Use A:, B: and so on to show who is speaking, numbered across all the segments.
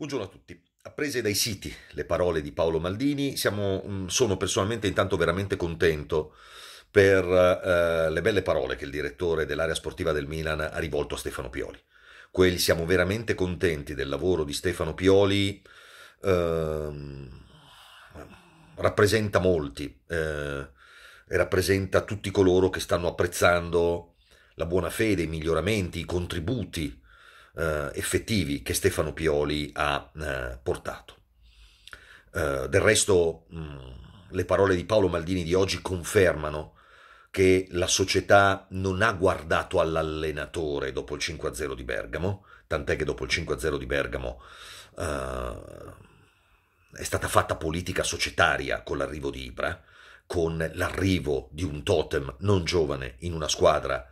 A: Buongiorno a tutti. Apprese dai siti le parole di Paolo Maldini, Siamo, mm, sono personalmente intanto veramente contento per eh, le belle parole che il direttore dell'area sportiva del Milan ha rivolto a Stefano Pioli. Quelli siamo veramente contenti del lavoro di Stefano Pioli, eh, rappresenta molti eh, e rappresenta tutti coloro che stanno apprezzando la buona fede, i miglioramenti, i contributi eh, effettivi che Stefano Pioli ha eh, portato. Eh, del resto mh, mm, le parole di Paolo Maldini di oggi confermano che la società non ha guardato all'allenatore dopo il 5-0 di Bergamo, tant'è che dopo il 5-0 di Bergamo eh, è stata fatta politica societaria con l'arrivo di Ibra, con l'arrivo di un totem non giovane in una squadra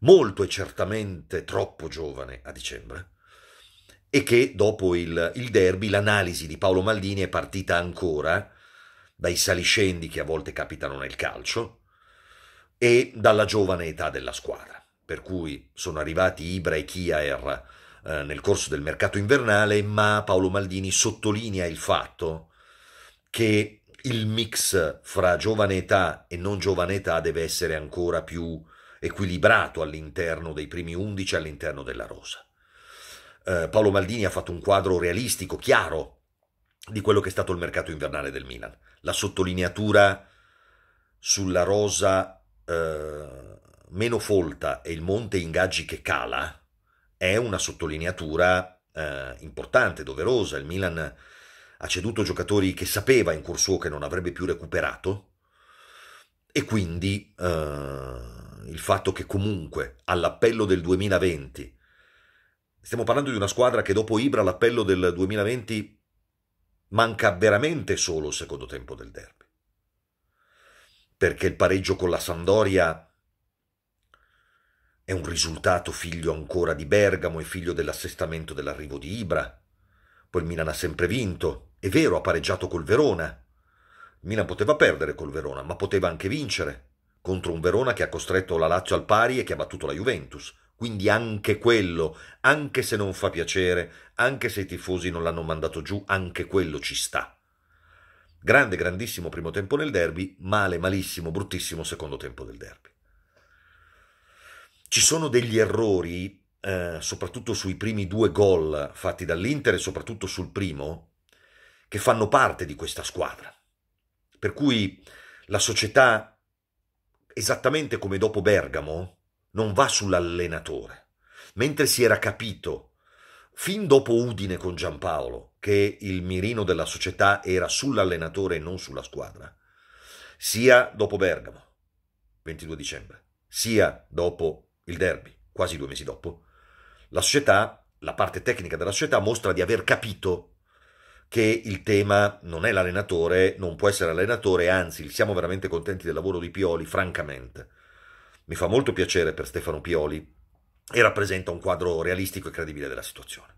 A: molto e certamente troppo giovane a dicembre, e che dopo il, il derby l'analisi di Paolo Maldini è partita ancora dai saliscendi che a volte capitano nel calcio e dalla giovane età della squadra, per cui sono arrivati Ibra e Kiaer eh, nel corso del mercato invernale, ma Paolo Maldini sottolinea il fatto che il mix fra giovane età e non giovane età deve essere ancora più equilibrato all'interno dei primi undici, all'interno della rosa. Eh, Paolo Maldini ha fatto un quadro realistico, chiaro, di quello che è stato il mercato invernale del Milan. La sottolineatura sulla rosa eh, meno folta e il monte ingaggi che cala è una sottolineatura eh, importante, doverosa. Il Milan ha ceduto giocatori che sapeva in corso che non avrebbe più recuperato e quindi eh, il fatto che comunque all'appello del 2020, stiamo parlando di una squadra che dopo Ibra all'appello del 2020 manca veramente solo il secondo tempo del derby. Perché il pareggio con la Sandoria è un risultato figlio ancora di Bergamo e figlio dell'assestamento dell'arrivo di Ibra. Poi il Milan ha sempre vinto. È vero, ha pareggiato col Verona. Il Milan poteva perdere col Verona, ma poteva anche vincere contro un Verona che ha costretto la Lazio al pari e che ha battuto la Juventus. Quindi anche quello, anche se non fa piacere, anche se i tifosi non l'hanno mandato giù, anche quello ci sta. Grande, grandissimo primo tempo nel derby, male, malissimo, bruttissimo secondo tempo del derby. Ci sono degli errori, eh, soprattutto sui primi due gol fatti dall'Inter e soprattutto sul primo, che fanno parte di questa squadra. Per cui la società esattamente come dopo Bergamo, non va sull'allenatore. Mentre si era capito, fin dopo Udine con Giampaolo, che il mirino della società era sull'allenatore e non sulla squadra, sia dopo Bergamo, 22 dicembre, sia dopo il derby, quasi due mesi dopo, la società, la parte tecnica della società mostra di aver capito che il tema non è l'allenatore, non può essere allenatore, anzi siamo veramente contenti del lavoro di Pioli, francamente. Mi fa molto piacere per Stefano Pioli e rappresenta un quadro realistico e credibile della situazione.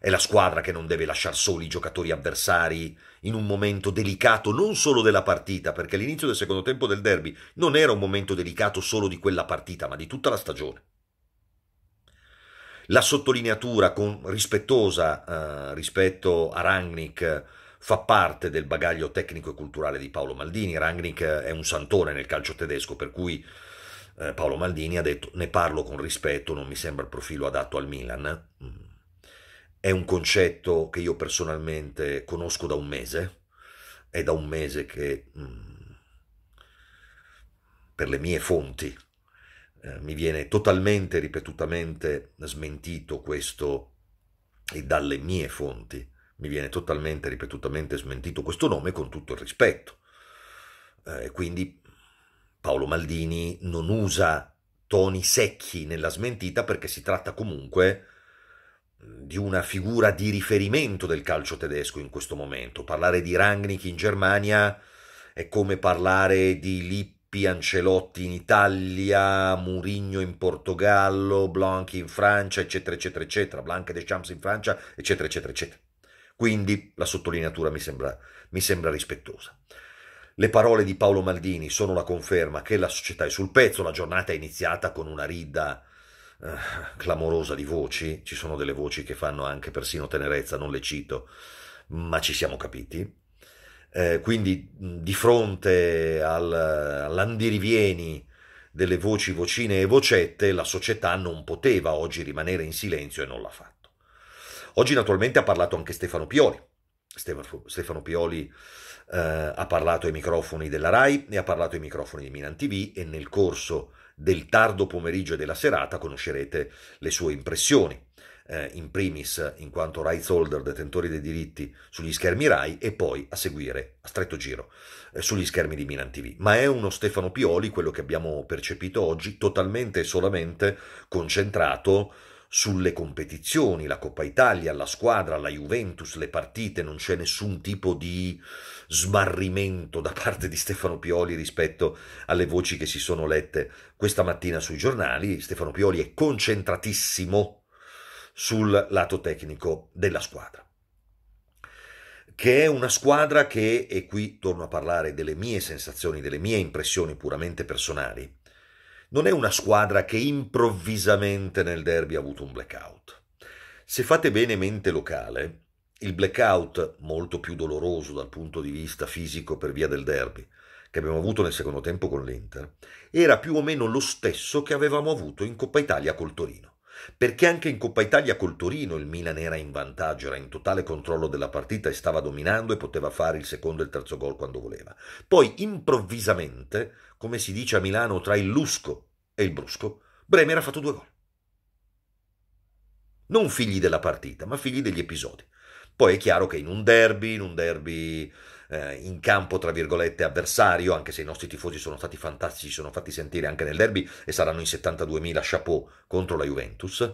A: È la squadra che non deve lasciare soli i giocatori avversari in un momento delicato non solo della partita, perché l'inizio del secondo tempo del derby non era un momento delicato solo di quella partita, ma di tutta la stagione. La sottolineatura con, rispettosa eh, rispetto a Rangnick eh, fa parte del bagaglio tecnico e culturale di Paolo Maldini. Rangnick eh, è un santone nel calcio tedesco, per cui eh, Paolo Maldini ha detto ne parlo con rispetto, non mi sembra il profilo adatto al Milan. Mm. È un concetto che io personalmente conosco da un mese, è da un mese che mh, mm, per le mie fonti eh, mi viene totalmente, ripetutamente smentito questo, e dalle mie fonti mi viene totalmente, ripetutamente smentito questo nome con tutto il rispetto. Eh, quindi Paolo Maldini non usa toni secchi nella smentita perché si tratta comunque di una figura di riferimento del calcio tedesco in questo momento. Parlare di Rangnick in Germania è come parlare di Lipp Piancelotti in Italia, Murigno in Portogallo, Blanc in Francia, eccetera, eccetera, eccetera, Blanc de Champs in Francia, eccetera, eccetera, eccetera. Quindi la sottolineatura mi sembra, mi sembra rispettosa. Le parole di Paolo Maldini sono la conferma che la società è sul pezzo, la giornata è iniziata con una ridda eh, clamorosa di voci, ci sono delle voci che fanno anche persino tenerezza, non le cito, ma ci siamo capiti. Eh, quindi di fronte al, all'andirivieni delle voci, vocine e vocette, la società non poteva oggi rimanere in silenzio e non l'ha fatto. Oggi naturalmente ha parlato anche Stefano Pioli. Stefano Pioli eh, ha parlato ai microfoni della RAI e ha parlato ai microfoni di Milan TV e nel corso del tardo pomeriggio e della serata conoscerete le sue impressioni eh, in primis in quanto rights holder, detentori dei diritti sugli schermi Rai e poi a seguire a stretto giro eh, sugli schermi di Milan TV. Ma è uno Stefano Pioli, quello che abbiamo percepito oggi, totalmente e solamente concentrato sulle competizioni, la Coppa Italia, la squadra, la Juventus, le partite, non c'è nessun tipo di smarrimento da parte di Stefano Pioli rispetto alle voci che si sono lette questa mattina sui giornali. Stefano Pioli è concentratissimo sul lato tecnico della squadra che è una squadra che, e qui torno a parlare delle mie sensazioni, delle mie impressioni puramente personali, non è una squadra che improvvisamente nel derby ha avuto un blackout. Se fate bene mente locale, il blackout, molto più doloroso dal punto di vista fisico per via del derby, che abbiamo avuto nel secondo tempo con l'Inter, era più o meno lo stesso che avevamo avuto in Coppa Italia col Torino perché anche in Coppa Italia col Torino il Milan era in vantaggio, era in totale controllo della partita e stava dominando e poteva fare il secondo e il terzo gol quando voleva. Poi improvvisamente, come si dice a Milano tra il lusco e il brusco, Bremer ha fatto due gol. Non figli della partita, ma figli degli episodi. Poi è chiaro che in un derby, in un derby eh, in campo, tra virgolette, avversario, anche se i nostri tifosi sono stati fantastici, si sono fatti sentire anche nel derby e saranno in 72.000 chapeau contro la Juventus.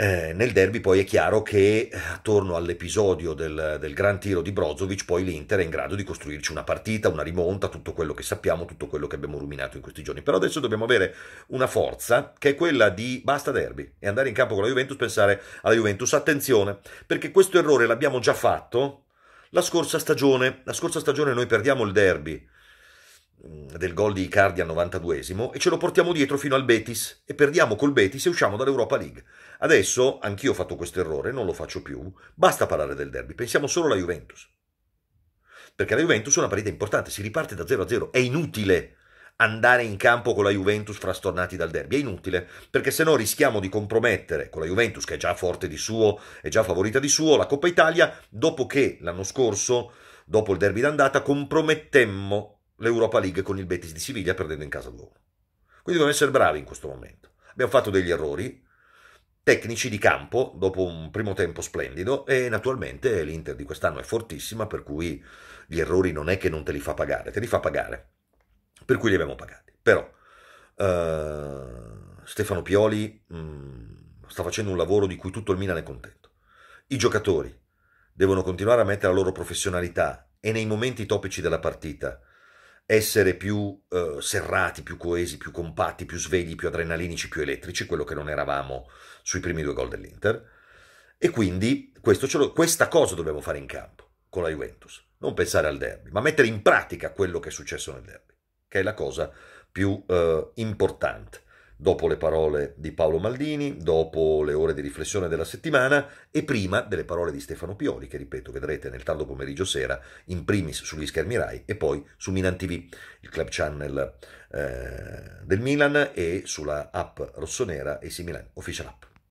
A: Eh, nel derby poi è chiaro che eh, attorno all'episodio del, del, gran tiro di Brozovic poi l'Inter è in grado di costruirci una partita, una rimonta, tutto quello che sappiamo, tutto quello che abbiamo ruminato in questi giorni. Però adesso dobbiamo avere una forza che è quella di basta derby e andare in campo con la Juventus, pensare alla Juventus, attenzione, perché questo errore l'abbiamo già fatto la scorsa stagione. La scorsa stagione noi perdiamo il derby mm, del gol di Icardi al 92esimo e ce lo portiamo dietro fino al Betis e perdiamo col Betis e usciamo dall'Europa League. Adesso, anch'io ho fatto questo errore, non lo faccio più, basta parlare del derby, pensiamo solo alla Juventus. Perché la Juventus è una partita importante, si riparte da 0 a 0, è inutile andare in campo con la Juventus frastornati dal derby. È inutile, perché se no rischiamo di compromettere con la Juventus, che è già forte di suo, è già favorita di suo, la Coppa Italia, dopo che l'anno scorso, dopo il derby d'andata, compromettemmo l'Europa League con il Betis di Siviglia perdendo in casa 2 Quindi dobbiamo essere bravi in questo momento. Abbiamo fatto degli errori tecnici di campo dopo un primo tempo splendido e naturalmente l'Inter di quest'anno è fortissima per cui gli errori non è che non te li fa pagare, te li fa pagare per cui li abbiamo pagati. Però uh, Stefano Pioli mh, mm, sta facendo un lavoro di cui tutto il Milan è contento. I giocatori devono continuare a mettere la loro professionalità e nei momenti topici della partita essere più uh, serrati, più coesi, più compatti, più svegli, più adrenalinici, più elettrici, quello che non eravamo sui primi due gol dell'Inter. E quindi lo, questa cosa dobbiamo fare in campo con la Juventus. Non pensare al derby, ma mettere in pratica quello che è successo nel derby che è la cosa più eh, importante. Dopo le parole di Paolo Maldini, dopo le ore di riflessione della settimana e prima delle parole di Stefano Pioli, che ripeto vedrete nel tardo pomeriggio sera, in primis sugli schermi Rai e poi su Milan TV, il club channel eh, del Milan e sulla app rossonera AC Milan Official App.